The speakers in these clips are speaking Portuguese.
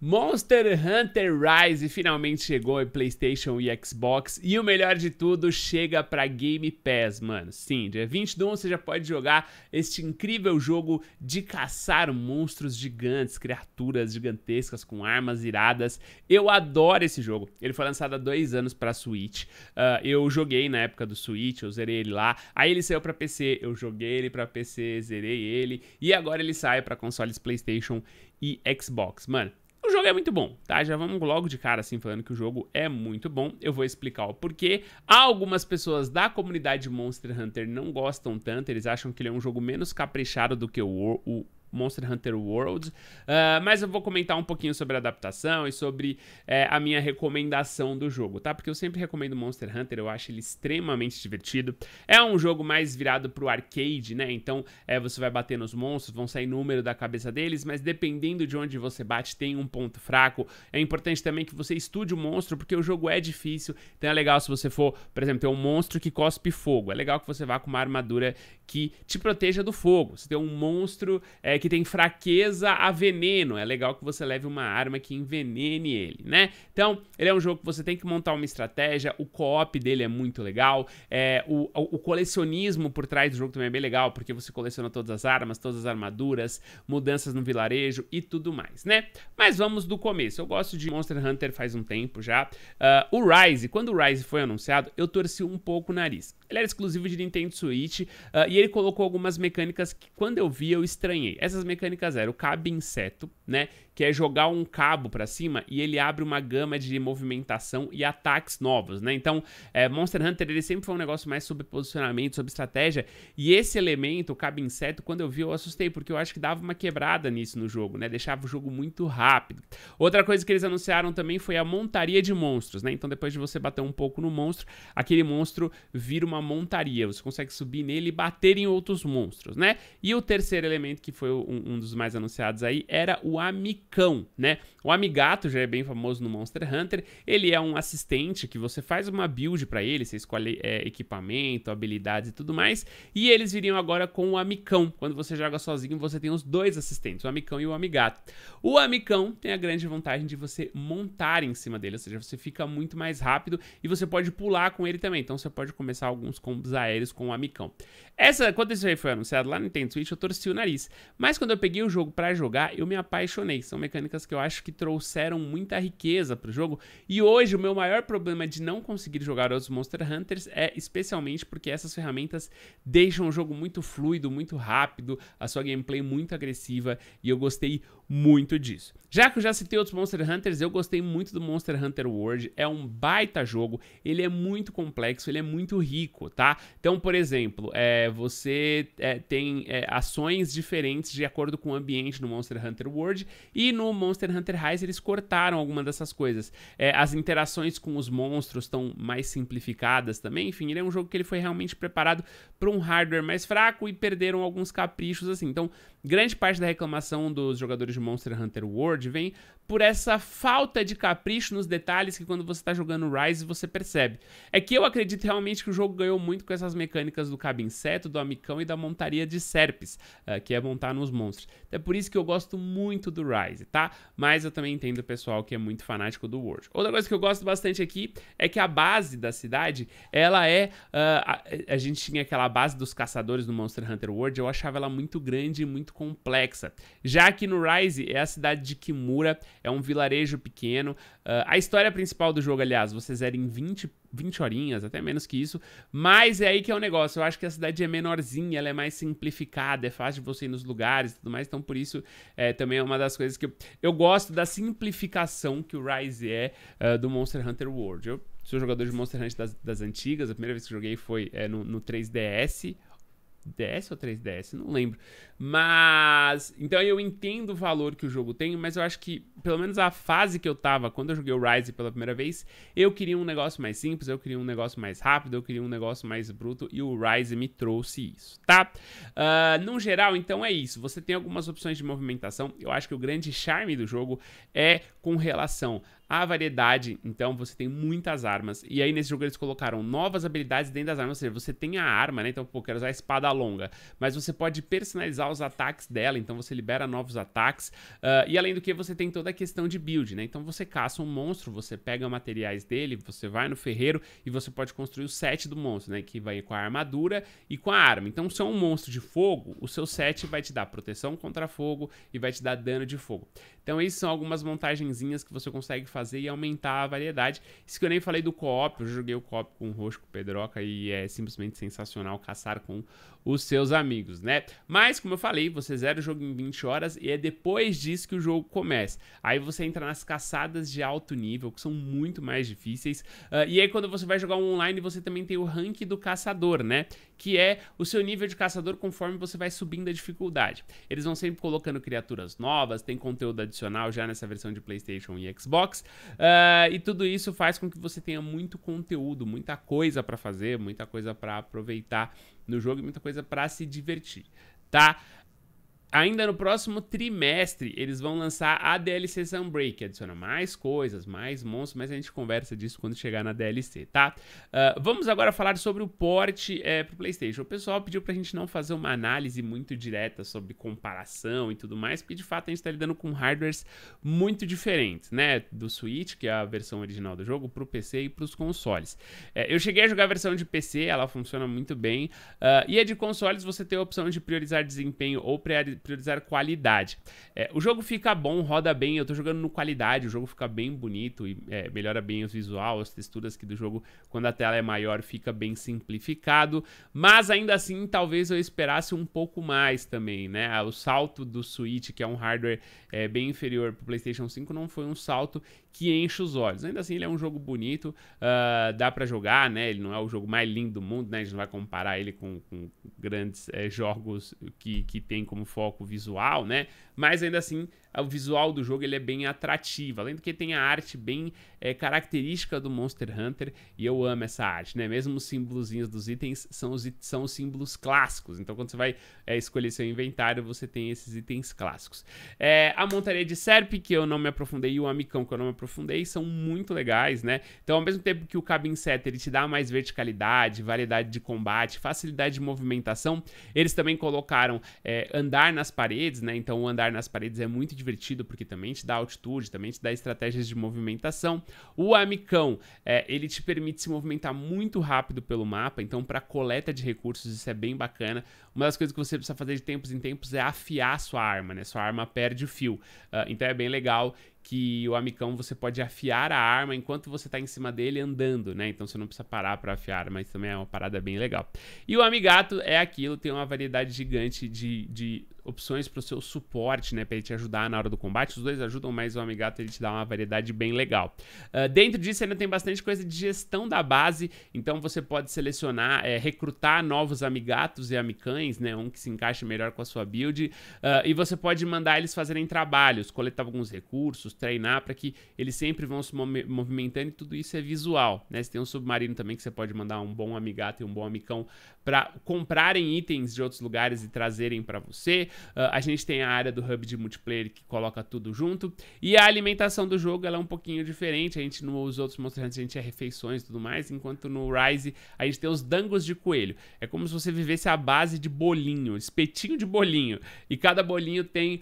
Monster Hunter Rise finalmente chegou em PlayStation e Xbox e o melhor de tudo chega para Game Pass, mano. Sim, dia 21 você já pode jogar este incrível jogo de caçar monstros gigantes, criaturas gigantescas com armas iradas. Eu adoro esse jogo. Ele foi lançado há dois anos para Switch. Uh, eu joguei na época do Switch, eu zerei ele lá. Aí ele saiu para PC, eu joguei ele para PC, zerei ele e agora ele sai para consoles PlayStation e Xbox, mano é muito bom, tá? Já vamos logo de cara assim falando que o jogo é muito bom. Eu vou explicar o porquê. algumas pessoas da comunidade Monster Hunter não gostam tanto, eles acham que ele é um jogo menos caprichado do que o, o Monster Hunter World. Uh, mas eu vou comentar um pouquinho sobre a adaptação e sobre é, a minha recomendação do jogo, tá? Porque eu sempre recomendo Monster Hunter, eu acho ele extremamente divertido. É um jogo mais virado pro arcade, né? Então é, você vai bater nos monstros, vão sair número da cabeça deles, mas dependendo de onde você bate, tem um ponto fraco. É importante também que você estude o monstro, porque o jogo é difícil. Então é legal se você for, por exemplo, ter um monstro que cospe fogo. É legal que você vá com uma armadura que te proteja do fogo. Você tem um monstro é, que tem fraqueza a veneno. É legal que você leve uma arma que envenene ele, né? Então, ele é um jogo que você tem que montar uma estratégia, o co-op dele é muito legal, é, o, o, colecionismo por trás do jogo também é bem legal, porque você coleciona todas as armas, todas as armaduras, mudanças no vilarejo e tudo mais, né? Mas vamos do começo. Eu gosto de Monster Hunter faz um tempo já. Uh, o Rise, quando o Rise foi anunciado, eu torci um pouco o nariz. Ele era exclusivo de Nintendo Switch uh, e ele colocou algumas mecânicas que quando eu vi eu estranhei. É essas mecânicas eram o cabe inseto, né? que é jogar um cabo para cima e ele abre uma gama de movimentação e ataques novos, né? Então, é, Monster Hunter ele sempre foi um negócio mais sobre posicionamento, sobre estratégia, e esse elemento, o cabo inseto, quando eu vi eu assustei, porque eu acho que dava uma quebrada nisso no jogo, né? Deixava o jogo muito rápido. Outra coisa que eles anunciaram também foi a montaria de monstros, né? Então, depois de você bater um pouco no monstro, aquele monstro vira uma montaria, você consegue subir nele e bater em outros monstros, né? E o terceiro elemento, que foi um, um dos mais anunciados aí, era o amigo cão, né? O Amigato já é bem famoso no Monster Hunter. Ele é um assistente que você faz uma build para ele, você escolhe é, equipamento, habilidades e tudo mais. E eles viriam agora com o Amicão. Quando você joga sozinho, você tem os dois assistentes, o Amicão e o Amigato. O Amicão tem a grande vantagem de você montar em cima dele, ou seja, você fica muito mais rápido e você pode pular com ele também. Então você pode começar alguns combos aéreos com o Amicão. Essa, quando isso aí foi anunciado lá no Nintendo Switch, eu torci o nariz. Mas quando eu peguei o jogo para jogar, eu me apaixonei. São são mecânicas que eu acho que trouxeram muita riqueza para o jogo. E hoje o meu maior problema de não conseguir jogar os Monster Hunters é especialmente porque essas ferramentas deixam o jogo muito fluido, muito rápido, a sua gameplay muito agressiva e eu gostei muito disso. Já que eu já citei outros Monster Hunters, eu gostei muito do Monster Hunter World, é um baita jogo, ele é muito complexo, ele é muito rico, tá? Então, por exemplo, é, você é, tem é, ações diferentes de acordo com o ambiente no Monster Hunter World, e no Monster Hunter Rise eles cortaram alguma dessas coisas. É, as interações com os monstros estão mais simplificadas também, enfim, ele é um jogo que ele foi realmente preparado para um hardware mais fraco e perderam alguns caprichos assim. Então, grande parte da reclamação dos jogadores Monster Hunter World vem por essa falta de capricho nos detalhes que quando você está jogando Rise você percebe. É que eu acredito realmente que o jogo ganhou muito com essas mecânicas do inseto, do amicão e da montaria de serpes, eh, que é montar nos monstros. Então, é por isso que eu gosto muito do Rise, tá? Mas eu também entendo o pessoal que é muito fanático do World. Outra coisa que eu gosto bastante aqui é que a base da cidade, ela é... Uh, a, a, gente tinha aquela base dos caçadores no Monster Hunter World, eu achava ela muito grande e muito complexa. Já que no Rise é a cidade de Kimura, é um vilarejo pequeno. Uh, a história principal do jogo, aliás, você zera em 20, 20 horinhas, até menos que isso. Mas é aí que é o negócio. Eu acho que a cidade é menorzinha, ela é mais simplificada, é fácil de você ir nos lugares e tudo mais. Então, por isso, é, também é uma das coisas que eu, eu gosto da simplificação que o Rise é uh, do Monster Hunter World. Eu sou jogador de Monster Hunter das, das antigas. A primeira vez que joguei foi é, no, no 3DS DS ou 3DS, não lembro. Mas. Então eu entendo o valor que o jogo tem, mas eu acho que, pelo menos a fase que eu tava quando eu joguei o Rise pela primeira vez, eu queria um negócio mais simples, eu queria um negócio mais rápido, eu queria um negócio mais bruto, e o Rise me trouxe isso, tá? Uh, no geral, então é isso. Você tem algumas opções de movimentação. Eu acho que o grande charme do jogo é com relação a variedade. Então você tem muitas armas. E aí nesse jogo eles colocaram novas habilidades dentro das armas. Ou seja, você tem a arma, né? Então, pô, quero usar a espada longa. Mas você pode personalizar os ataques dela. Então você libera novos ataques. Uh, e além do que, você tem toda a questão de build, né? Então você caça um monstro, você pega materiais dele, você vai no ferreiro e você pode construir o set do monstro, né? Que vai com a armadura e com a arma. Então, se é um monstro de fogo, o seu set vai te dar proteção contra fogo e vai te dar dano de fogo. Então, essas são algumas montagenzinhas que você consegue fazer e aumentar a variedade. Isso que eu nem falei do co-op, eu joguei o co-op com o Roxo, com o Pedroca, e é simplesmente sensacional caçar com os seus amigos, né? Mas, como eu falei, você zera o jogo em 20 horas e é depois disso que o jogo começa. Aí você entra nas caçadas de alto nível, que são muito mais difíceis. Uh, e aí, quando você vai jogar um online, você também tem o rank do caçador, né? que é o seu nível de caçador conforme você vai subindo a dificuldade. Eles vão sempre colocando criaturas novas, tem conteúdo adicional já nessa versão de PlayStation e Xbox, uh, e tudo isso faz com que você tenha muito conteúdo, muita coisa para fazer, muita coisa para aproveitar no jogo e muita coisa para se divertir, tá? Ainda no próximo trimestre, eles vão lançar a DLC Sunbreak, que adiciona mais coisas, mais monstros, mas a gente conversa disso quando chegar na DLC, tá? Uh, vamos agora falar sobre o porte é, pro PlayStation. O pessoal pediu pra gente não fazer uma análise muito direta sobre comparação e tudo mais, porque de fato a gente tá lidando com hardwares muito diferentes, né? Do Switch, que é a versão original do jogo, pro PC e pros consoles. É, eu cheguei a jogar a versão de PC, ela funciona muito bem, uh, e a de consoles você tem a opção de priorizar desempenho ou priorizar priorizar qualidade. É, o jogo fica bom, roda bem, eu tô jogando no qualidade, o jogo fica bem bonito e é, melhora bem o visual, as texturas aqui do jogo, quando a tela é maior, fica bem simplificado, mas ainda assim, talvez eu esperasse um pouco mais também, né? Ah, o salto do Switch, que é um hardware é, bem inferior pro PlayStation 5, não foi um salto que enche os olhos. Ainda assim, ele é um jogo bonito, uh, dá para jogar, né? Ele não é o jogo mais lindo do mundo, né? A gente não vai comparar ele com, com grandes é, jogos que, que tem como foco visual, né? Mas ainda assim, o visual do jogo ele é bem atrativo, além do que tem a arte bem é, característica do Monster Hunter, e eu amo essa arte, né? Mesmo os símbolos dos itens são os, são os símbolos clássicos, então quando você vai é, escolher seu inventário, você tem esses itens clássicos. É, a montaria de Serp, que eu não me aprofundei, e o Amicão, que eu não me aprofundei, são muito legais, né? Então, ao mesmo tempo que o Cabin Set ele te dá mais verticalidade, variedade de combate, facilidade de movimentação, eles também colocaram é, andar nas paredes, né? Então, o andar nas paredes é muito divertido porque também te dá altitude, também te dá estratégias de movimentação. O Amicão, é, ele te permite se movimentar muito rápido pelo mapa, então, para coleta de recursos, isso é bem bacana. Uma das coisas que você precisa fazer de tempos em tempos é afiar sua arma, né? Sua arma perde o fio. Uh, então, é bem legal que o amicão você pode afiar a arma enquanto você está em cima dele andando, né? Então você não precisa parar para afiar, mas também é uma parada bem legal. E o amigato é aquilo, tem uma variedade gigante de, de opções para o seu suporte, né? Para ele te ajudar na hora do combate. Os dois ajudam, mas o Amigato ele te dá uma variedade bem legal. Uh, dentro disso ainda tem bastante coisa de gestão da base, então você pode selecionar, é, recrutar novos Amigatos e Amicães, né? Um que se encaixe melhor com a sua build. Uh, e você pode mandar eles fazerem trabalhos, coletar alguns recursos, treinar para que eles sempre vão se movimentando e tudo isso é visual, né? Você tem um submarino também que você pode mandar um bom Amigato e um bom Amicão para comprarem itens de outros lugares e trazerem para você. Uh, a gente tem a área do hub de multiplayer que coloca tudo junto. E a alimentação do jogo ela é um pouquinho diferente. A gente, nos outros Monster Hunter, a gente é refeições e tudo mais, enquanto no Rise a gente tem os dangos de coelho. É como se você vivesse à base de bolinho, espetinho de bolinho. E cada bolinho tem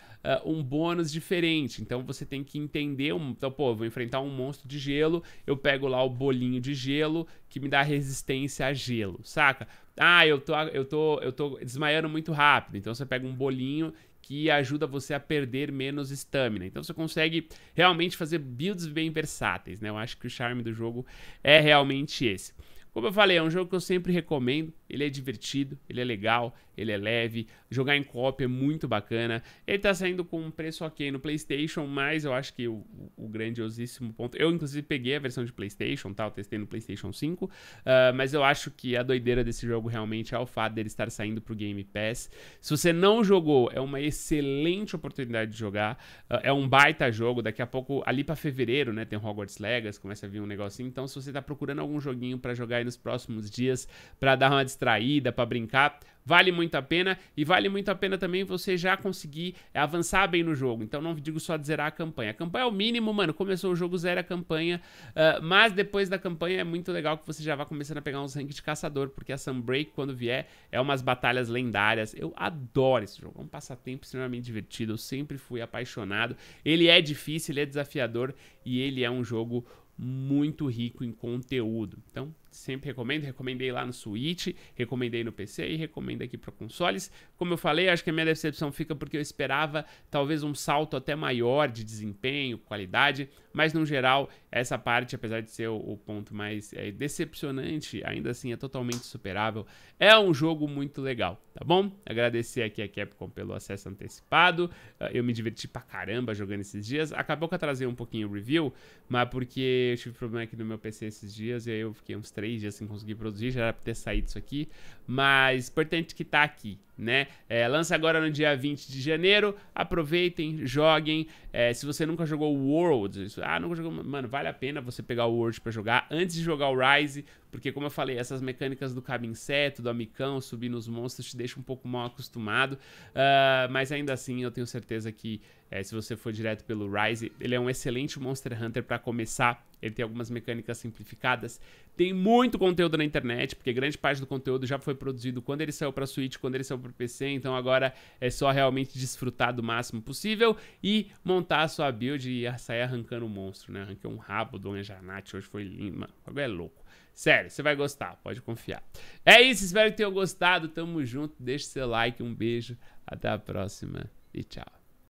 uh, um bônus diferente. Então você tem que entender. Um, então, pô, vou enfrentar um monstro de gelo, eu pego lá o bolinho de gelo que me dá resistência a gelo, saca? Ah, eu tô, eu, tô, eu tô desmaiando muito rápido. Então você pega um bolinho que ajuda você a perder menos estamina. Então você consegue realmente fazer builds bem versáteis, né? Eu acho que o charme do jogo é realmente esse. Como eu falei, é um jogo que eu sempre recomendo. Ele é divertido, ele é legal, ele é leve, jogar em co é muito bacana. Ele tá saindo com um preço ok no PlayStation, mas eu acho que o, o grandiosíssimo ponto. Eu, inclusive, peguei a versão de PlayStation, tá? Eu testei no PlayStation 5, uh, ah, mas eu acho que a doideira desse jogo realmente é o fato dele estar saindo pro Game Pass. Se você não jogou, é uma excelente oportunidade de jogar. Uh, é um baita jogo. Daqui a pouco, ali pra fevereiro, né? Tem Hogwarts Legacy, começa a vir um negocinho. Então, se você tá procurando algum joguinho para jogar aí nos próximos dias, para dar uma distraída, para brincar, vale muito a pena e vale muito a pena também você já conseguir avançar bem no jogo. Então não digo só de zerar a campanha. A campanha é o mínimo, mano. Começou o jogo, zera a campanha. Uh, mas depois da campanha é muito legal que você já vá começando a pegar uns ranks de caçador, porque a Sunbreak, quando vier, é umas batalhas lendárias. Eu adoro esse jogo. É um passatempo extremamente divertido. Eu sempre fui apaixonado. Ele é difícil, ele é desafiador e ele é um jogo muito rico em conteúdo. Então, sempre recomendo. Recomendei lá no Switch, recomendei no PC e recomendo aqui para consoles. Como eu falei, acho que a minha decepção fica porque eu esperava talvez um salto até maior de desempenho, qualidade, mas no geral, essa parte, apesar de ser o, o ponto mais é, decepcionante, ainda assim é totalmente superável. É um jogo muito legal, tá bom? Agradecer aqui a Capcom pelo acesso antecipado. Ah, eu me diverti pra caramba jogando esses dias. Acabou que eu trazer um pouquinho o review, mas porque eu tive problema aqui no meu PC esses dias e aí eu fiquei uns 3 dias sem conseguir produzir, já era pra ter saído isso aqui. Mas importante que tá aqui né? É, lança agora no dia 20 de janeiro. Aproveitem, joguem. É, se você nunca jogou o World, isso, ah, nunca jogou, mano, vale a pena você pegar o World para jogar. Antes de jogar o Rise, porque, como eu falei, essas mecânicas do certo do amicão, subir nos monstros, te deixa um pouco mal acostumado. Uh, mas ainda assim, eu tenho certeza que é, se você for direto pelo Rise, ele é um excelente Monster Hunter para começar. Ele tem algumas mecânicas simplificadas. Tem muito conteúdo na internet, porque grande parte do conteúdo já foi produzido quando ele saiu para Switch, quando ele saiu para PC. Então agora é só realmente desfrutar do máximo possível e montar a sua build e sair arrancando o monstro, né? Arranquei um rabo do Anjanate, hoje foi lima. bagulho é louco. Sério, você vai gostar, pode confiar. É isso, espero que tenham gostado. Tamo junto, deixe seu like, um beijo, até a próxima e tchau.